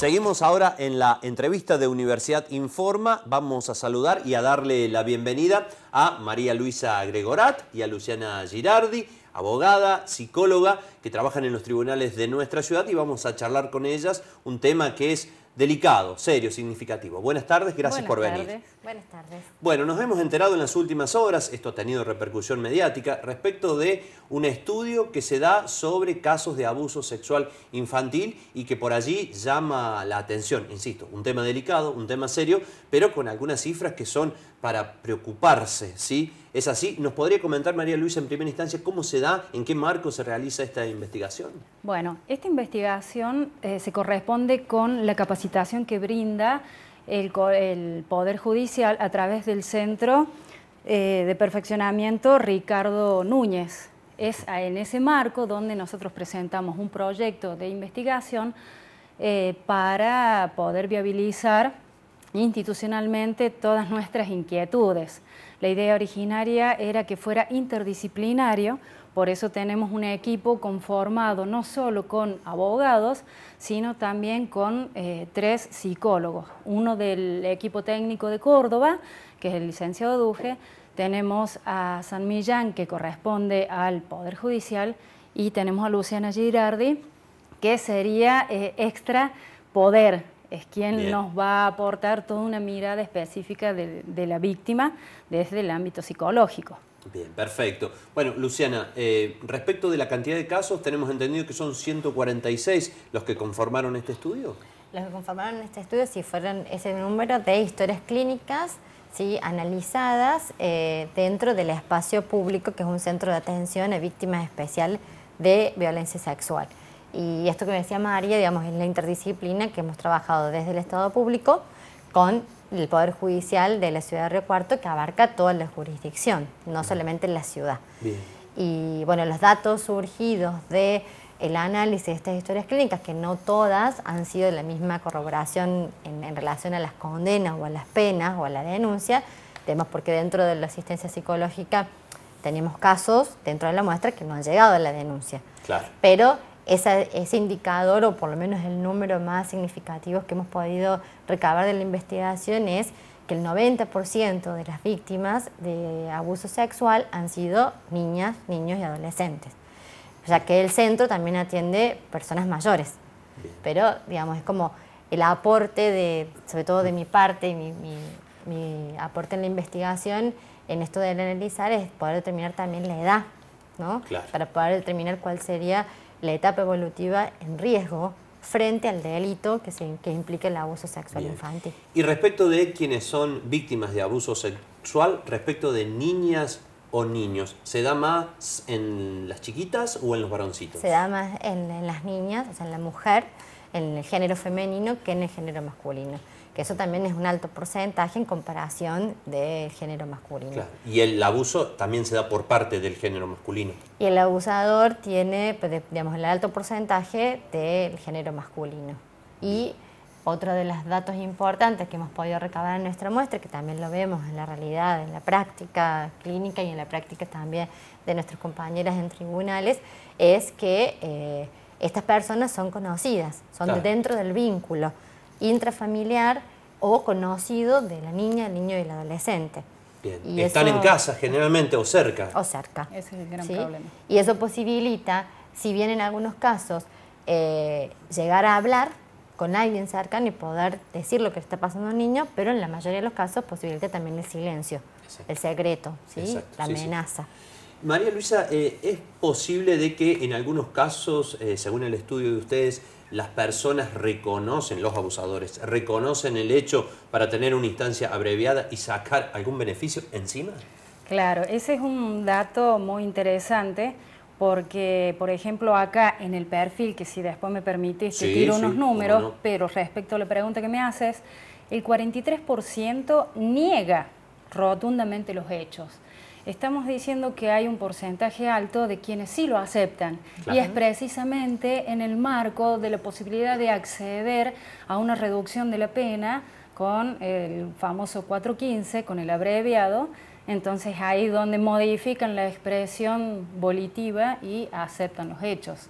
Seguimos ahora en la entrevista de Universidad Informa. Vamos a saludar y a darle la bienvenida a María Luisa Gregorat y a Luciana Girardi, abogada, psicóloga, que trabajan en los tribunales de nuestra ciudad y vamos a charlar con ellas un tema que es delicado, serio, significativo. Buenas tardes, gracias por venir. Buenas tardes. Bueno, nos hemos enterado en las últimas horas, esto ha tenido repercusión mediática, respecto de un estudio que se da sobre casos de abuso sexual infantil y que por allí llama la atención, insisto, un tema delicado, un tema serio, pero con algunas cifras que son para preocuparse, ¿sí? ¿Es así? ¿Nos podría comentar, María Luisa, en primera instancia, cómo se da, en qué marco se realiza esta investigación? Bueno, esta investigación eh, se corresponde con la capacidad citación que brinda el, Poder Judicial a través del Centro eh, de Perfeccionamiento Ricardo Núñez. Es en ese marco donde nosotros presentamos un proyecto de investigación eh, para poder viabilizar institucionalmente todas nuestras inquietudes. La idea originaria era que fuera interdisciplinario, por eso tenemos un equipo conformado no solo con abogados, sino también con eh, tres psicólogos. Uno del equipo técnico de Córdoba, que es el licenciado Duje, tenemos a San Millán, que corresponde al Poder Judicial, y tenemos a Luciana Girardi, que sería eh, extra poder, es quien nos va a aportar toda una mirada específica de la víctima desde el ámbito psicológico. Bien, perfecto. Bueno, Luciana, eh, respecto de la cantidad de casos, tenemos entendido que son 146 los que conformaron este estudio. Los que conformaron este estudio sí fueron ese número de historias clínicas ¿sí? analizadas eh, dentro del espacio público, que es un centro de atención a víctimas especial de violencia sexual. Y esto que me decía María, digamos, es la interdisciplina que hemos trabajado desde el Estado público con el Poder Judicial de la Ciudad de Río Cuarto, que abarca toda la jurisdicción, no solamente la ciudad. Y bueno, los datos surgidos de el análisis de estas historias clínicas, que no todas han sido de la misma corroboración en, relación a las condenas o a las penas o a la denuncia, temas porque dentro de la asistencia psicológica tenemos casos dentro de la muestra que no han llegado a la denuncia. Claro. Pero ese, indicador, o por lo menos el número más significativo que hemos podido recabar de la investigación, es que el 90% de las víctimas de abuso sexual han sido niñas, niños y adolescentes. Ya que el centro también atiende personas mayores. Pero, digamos, es como el aporte, de, sobre todo de mi parte, mi, mi aporte en la investigación, en esto de analizar, es poder determinar también la edad, ¿no? Para poder determinar cuál sería la etapa evolutiva en riesgo frente al delito que, que implica el abuso sexual infantil. Y respecto de quienes son víctimas de abuso sexual, respecto de niñas o niños, ¿se da más en las chiquitas o en los varoncitos? Se da más en, en las niñas, o sea, en la mujer, en el género femenino que en el género masculino eso también es un alto porcentaje en comparación del género masculino. Y el abuso también se da por parte del género masculino. Y el abusador tiene, pues, el alto porcentaje del género masculino. Y otro de los datos importantes que hemos podido recabar en nuestra muestra, que también lo vemos en la realidad, en la práctica clínica y en la práctica también de nuestras compañeras en tribunales, es que eh, estas personas son conocidas, son dentro del vínculo intrafamiliar o conocido de la niña, el niño y el adolescente. Bien. Están en casa generalmente o cerca. O cerca. Ese es el gran problema. Y eso posibilita, si bien en algunos casos, eh, llegar a hablar con alguien cercano y poder decir lo que está pasando al niño, pero en la mayoría de los casos posibilita también el silencio, el secreto, la amenaza. María Luisa, eh, ¿es posible de que en algunos casos, eh, según el estudio de ustedes, las personas reconocen, los abusadores, reconocen el hecho para tener una instancia abreviada y sacar algún beneficio encima? Claro, ese es un dato muy interesante porque, por ejemplo, acá en el perfil, que si después me permitís, te tiro unos números, pero respecto a la pregunta que me haces, el 43% niega rotundamente los hechos estamos diciendo que hay un porcentaje alto de quienes sí lo aceptan. Y es precisamente en el marco de la posibilidad de acceder a una reducción de la pena con el famoso 415, con el abreviado, entonces ahí es donde modifican la expresión volitiva y aceptan los hechos.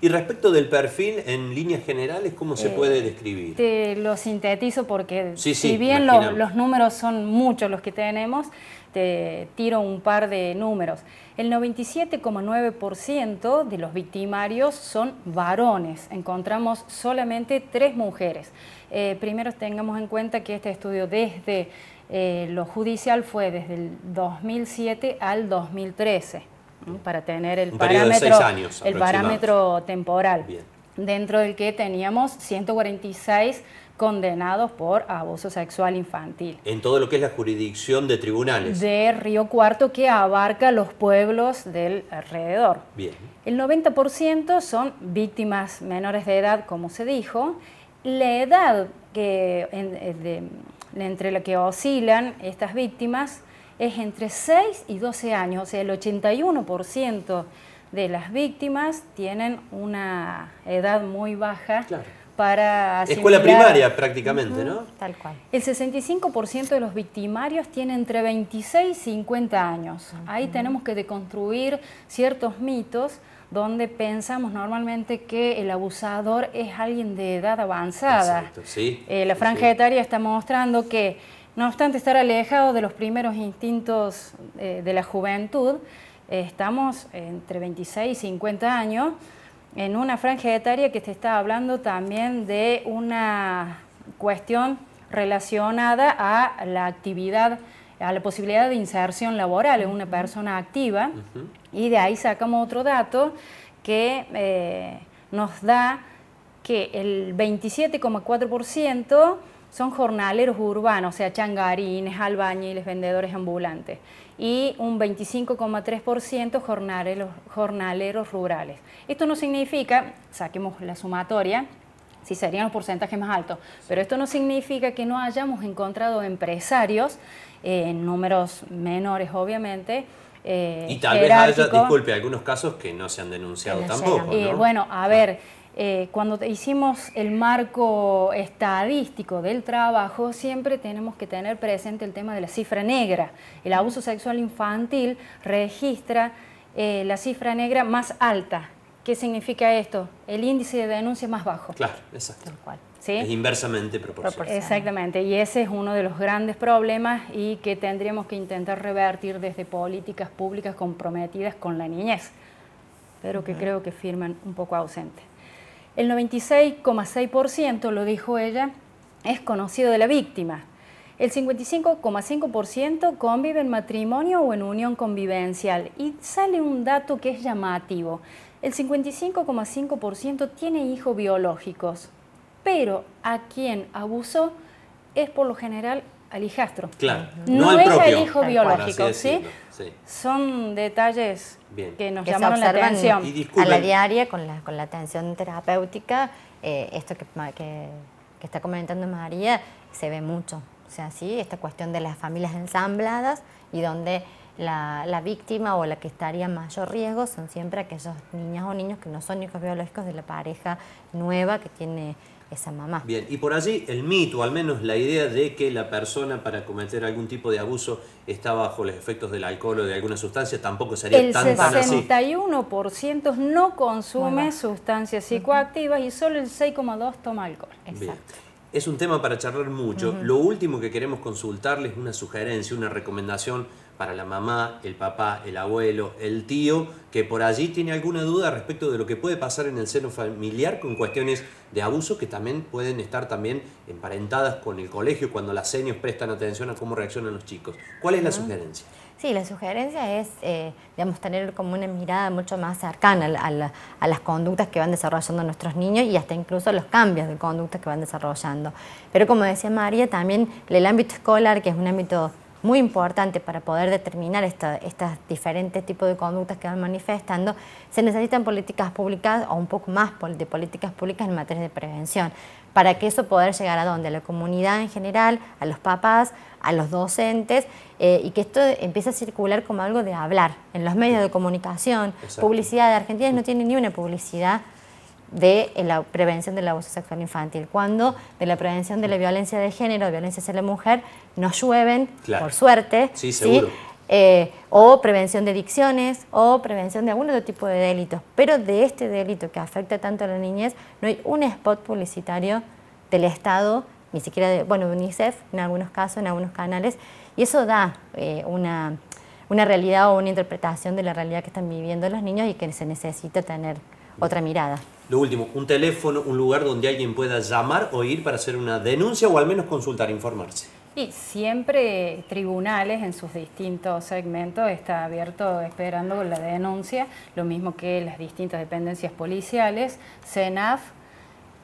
Y respecto del perfil, en líneas generales, ¿cómo se eh, puede describir? Te lo sintetizo porque si bien los, números son muchos los que tenemos, te tiro un par de números. El 97,9% de los victimarios son varones. Encontramos solamente tres mujeres. Eh, primero tengamos en cuenta que este estudio desde eh, lo judicial fue desde el 2007 al 2013, para tener el parámetro, el parámetro temporal, dentro del que teníamos 146 condenados por abuso sexual infantil. En todo lo que es la jurisdicción de tribunales. De Río Cuarto que abarca los pueblos del alrededor. Bien. El 90% son víctimas menores de edad, como se dijo. La edad que, eh, entre lo que oscilan estas víctimas es entre 6 y 12 años, o sea, el 81% de las víctimas tienen una edad muy baja para asimilar. Escuela primaria prácticamente, ¿no? Tal cual. El 65% de los victimarios tiene entre 26 y 50 años. Ahí tenemos que deconstruir ciertos mitos donde pensamos normalmente que el abusador es alguien de edad avanzada. Eh, la franja etaria está mostrando que, no obstante estar alejado de los primeros instintos eh, de la juventud, eh, estamos entre 26 y 50 años en una franja etaria que te está hablando también de una cuestión relacionada a la actividad, a la posibilidad de inserción laboral en una persona activa. Y de ahí sacamos otro dato que eh, nos da que el 27,4% son jornaleros urbanos, o sea, changarines, albañiles, vendedores ambulantes, y un 25,3% jornaleros, rurales. Esto no significa, saquemos la sumatoria, si serían los porcentajes más altos. Pero esto no significa que no hayamos encontrado empresarios, eh, en números menores obviamente, eh, y tal vez haya, disculpe, algunos casos que no se han denunciado tampoco. Eh, bueno, a ah. ver, eh, cuando hicimos el marco estadístico del trabajo, siempre tenemos que tener presente el tema de la cifra negra. El abuso sexual infantil registra la cifra negra más alta. ¿Qué significa esto? El índice de denuncia más bajo. Claro, exacto. Tal cual. Es inversamente proporcional. Exactamente, y ese es uno de los grandes problemas y que tendríamos que intentar revertir desde políticas públicas comprometidas con la niñez, pero que creo que firman un poco ausente. El 96,6%, lo dijo ella, es conocido de la víctima. El 55,5% convive en matrimonio o en unión convivencial. Y sale un dato que es llamativo. El 55,5% tiene hijos biológicos pero a quien abusó es por lo general al hijastro. No, es el hijo biológico, Son detalles que nos llaman la atención. a la diaria con la, con la atención terapéutica, eh, esto que, está comentando María, se ve mucho. O sea, sí, esta cuestión de las familias ensambladas y donde la, víctima o la que estaría en mayor riesgo son siempre aquellos niñas o niños que no son hijos biológicos de la pareja nueva que tiene esa mamá. Bien, y por allí el mito, al menos la idea de que la persona para cometer algún tipo de abuso está bajo los efectos del alcohol o de alguna sustancia, tampoco sería tan, tan así. El 61% no consume sustancias psicoactivas y solo el 6,2% toma alcohol. Es un tema para charlar mucho. Lo último que queremos consultarles, una sugerencia, una recomendación para la mamá, el papá, el abuelo, el tío, que por allí tiene alguna duda respecto de lo que puede pasar en el seno familiar con cuestiones de abuso que también pueden estar también emparentadas con el colegio cuando las seños prestan atención a cómo reaccionan los chicos. ¿Cuál es la sugerencia? Sí, la sugerencia es, eh, digamos, tener como una mirada mucho más cercana a, a, las conductas que van desarrollando nuestros niños y hasta incluso los cambios de conductas que van desarrollando. Pero como decía María, también el ámbito escolar, que es un ámbito muy importante para poder determinar estos diferentes tipos de conductas que van manifestando, se necesitan políticas públicas o un poco más de políticas públicas en materia de prevención, para que eso pueda llegar a donde? a la comunidad en general, a los papás, a los docentes, eh, y que esto empiece a circular como algo de hablar en los medios de comunicación, publicidad de Argentina no tiene ni una publicidad de eh, la prevención del abuso sexual infantil, cuando de la prevención de la violencia de género, violencia hacia la mujer, no llueven, por suerte, sí, eh, o prevención de adicciones, o prevención de algún otro tipo de delitos. Pero de este delito que afecta tanto a la niñez, no hay un spot publicitario del Estado, ni siquiera de, bueno, UNICEF en algunos casos, en algunos canales, y eso da eh, una, una realidad o una interpretación de la realidad que están viviendo los niños y que se necesita tener otra mirada. Lo último, un teléfono, un lugar donde alguien pueda llamar o ir para hacer una denuncia o al menos consultar, informarse. Y siempre tribunales en sus distintos segmentos está abierto esperando la denuncia, lo mismo que las distintas dependencias policiales, CENAF,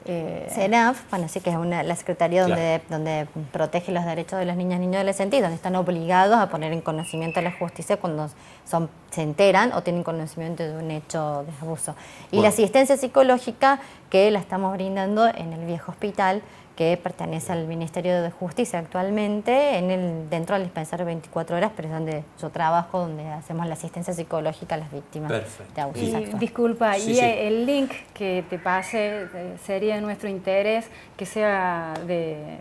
eh, CENAF, bueno, sí que es una, la secretaría donde, protege los derechos de las niñas, y niños adolescentes donde están obligados a poner en conocimiento a la justicia cuando se enteran o tienen conocimiento de un hecho de abuso. Y la asistencia psicológica que la estamos brindando en el viejo hospital, que pertenece al Ministerio de Justicia actualmente, en el, dentro del dispensario 24 horas, pero es donde yo trabajo, donde hacemos la asistencia psicológica a las víctimas Perfecto. de Disculpa, y el link que te pase sería de nuestro interés que sea de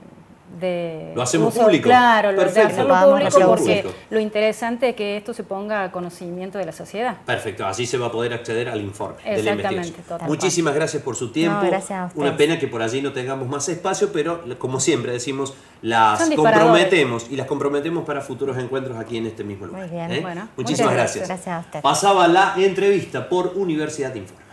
lo hacemos público. Claro, lo porque lo interesante es que esto se ponga a conocimiento de la sociedad. Perfecto, así se va a poder acceder al informe del Muchísimas gracias por su tiempo. Una pena que por allí no tengamos más espacio, pero como siempre decimos, las comprometemos y las comprometemos para futuros encuentros aquí en este mismo lugar. Muy bien, ¿eh? bueno. Muchísimas gracias. Pasaba la entrevista por Universidad de Informe.